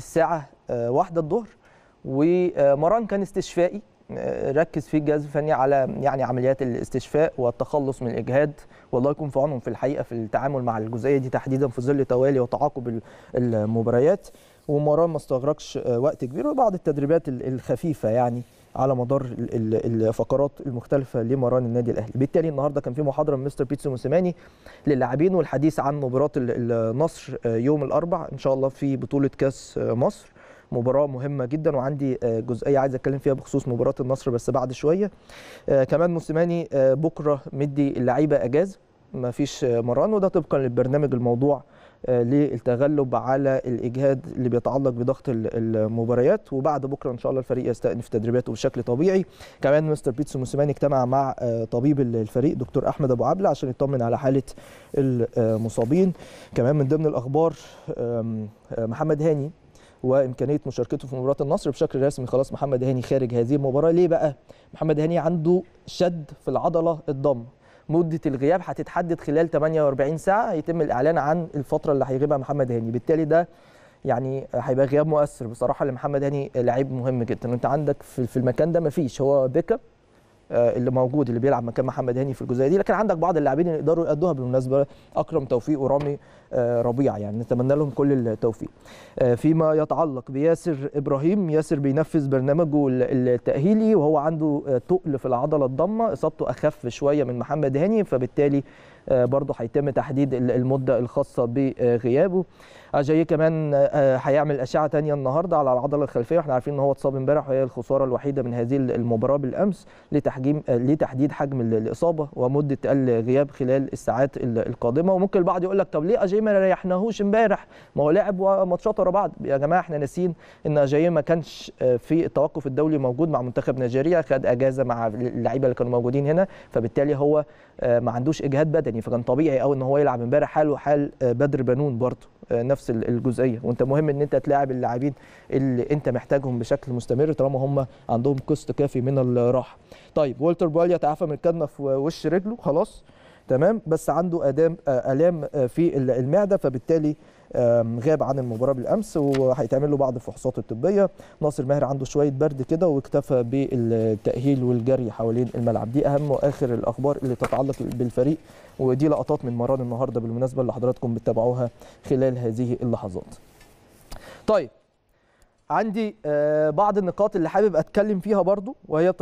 الساعه آه، واحدة الظهر ومران كان استشفائي آه، ركز فيه الجهاز الفني على يعني عمليات الاستشفاء والتخلص من الاجهاد والله يكون في عونهم في الحقيقه في التعامل مع الجزئيه دي تحديدا في ظل توالي وتعاقب المباريات ومران ما استغرقش آه، وقت كبير وبعض التدريبات الخفيفه يعني على مدار الفقرات المختلفه لمران النادي الاهلي بالتالي النهارده كان في محاضره من مستر بيتسو موسيماني للاعبين والحديث عن مباراه النصر آه، يوم الاربع ان شاء الله في بطوله كاس آه، مصر مباراه مهمه جدا وعندي آه، جزئيه عايز اتكلم فيها بخصوص مباراه النصر بس بعد شويه كمان موسيماني بكره مدي اللعيبه اجازه ما فيش مران وده طبقا للبرنامج الموضوع آه، للتغلب على الاجهاد اللي بيتعلق بضغط المباريات وبعد بكره ان شاء الله الفريق يستأنف تدريباته بشكل طبيعي كمان مستر بيتسو موسيماني اجتمع مع آه، طبيب الفريق دكتور احمد ابو عبله عشان يطمن على حاله المصابين كمان من ضمن الاخبار آه، محمد هاني وامكانيه مشاركته في مباراه النصر بشكل رسمي خلاص محمد هاني خارج هذه المباراه ليه بقى محمد هاني عنده شد في العضله الضم مده الغياب هتتحدد خلال 48 ساعه هيتم الاعلان عن الفتره اللي هيغيبها محمد هاني بالتالي ده يعني هيبقى غياب مؤثر بصراحه لمحمد هاني لعيب مهم جدا انت عندك في المكان ده مفيش هو بيكا آه، اللي موجود اللي بيلعب مكان محمد هاني في الجزئيه دي لكن عندك بعض اللاعبين اللي يقدروا يقدوها بالمناسبه اكرم توفيق ورامي آه، ربيعه يعني نتمنى لهم كل التوفيق آه، فيما يتعلق بياسر ابراهيم ياسر بينفذ برنامجه التاهيلي وهو عنده تقل في العضله الضمه اصابته اخف شويه من محمد هاني فبالتالي برضه هيتم تحديد المده الخاصه بغيابه اجاي كمان هيعمل اشعه ثانيه النهارده على العضله الخلفيه احنا عارفين ان هو اتصاب امبارح وهي الخساره الوحيده من هذه المباراه بالامس لتحديد لتحجيم آه، لتحديد حجم الاصابه ومده الغياب خلال الساعات القادمه وممكن البعض يقول لك طب ليه اجاي ما ريحناهوش امبارح ما هو لعب وماتشات ورا بعض يا جماعه احنا ناسيين ان اجاي ما كانش آه، في التوقف الدولي موجود مع منتخب نيجيريا خد اجازه مع اللعيبه اللي كانوا موجودين هنا فبالتالي هو آه، ما عندوش اجهاد بدني فكان طبيعي قوي ان هو يلعب امبارح حاله حال بدر بنون برضه نفس الجزئيه وانت مهم ان انت تلاعب اللاعبين اللي انت محتاجهم بشكل مستمر طالما هم عندهم قسط كافي من الراحه طيب والتر بوليا تعافى من الكدمه في وش رجله خلاص تمام بس عنده ادام آه، الام آه، في المعده فبالتالي غاب عن المباراه بالامس وهيتعمل له بعض الفحوصات الطبيه ناصر ماهر عنده شويه برد كده واكتفى بالتاهيل والجري حوالين الملعب دي اهم واخر الاخبار اللي تتعلق بالفريق ودي لقطات من مران النهارده بالمناسبه اللي حضراتكم بتتابعوها خلال هذه اللحظات طيب عندي آه، بعض النقاط اللي حابب اتكلم فيها برضو وهي